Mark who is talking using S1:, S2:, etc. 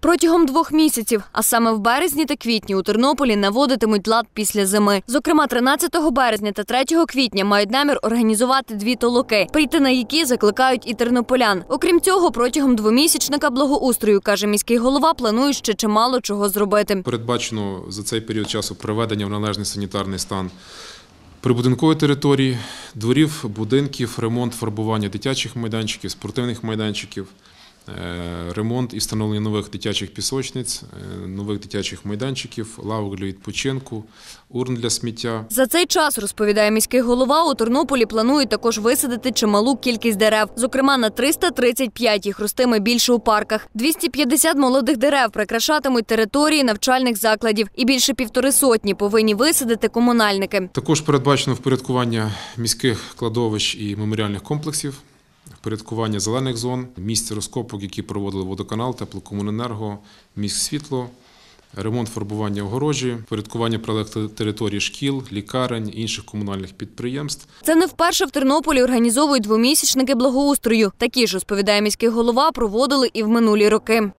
S1: Протягом двох місяців, а саме в березні та квітні, у Тернополі наводитимуть лад після зими. Зокрема, 13 березня та 3 квітня мають намір організувати дві толоки, прийти на які закликають і тернополян. Окрім цього, протягом двомісячника благоустрою каже міський голова, планує ще чимало чого зробити.
S2: Передбачено за цей період часу приведення в належний санітарний стан. Прибудинкової території, дворів, будинків, ремонт фарбування дитячих майданчиків, спортивних майданчиків, е, ремонт і встановлення нових дитячих пісочниць, е, нових дитячих майданчиків, лавок для відпочинку, урн для сміття.
S1: За цей час розповідає міський голова. У Тернополі планують також висадити чималу кількість дерев. Зокрема, на 335 їх ростиме більше у парках. 250 молодих дерев прикрашатимуть території навчальних закладів, і більше півтори сотні повинні висадити комунальники.
S2: Також передбачено впорядкування міських кладовищ і меморіальних комплексів порядкування зелених зон, місць розкопок, які проводили водоканал, теплокомуненерго, міськ світло, ремонт фарбування огорожі, порядкування прилеглих території шкіл, лікарень, інших комунальних підприємств.
S1: Це не вперше в Тернополі організовують двомісячники
S2: благоустрою. Такі ж розповідає міський голова, проводили і в минулі роки.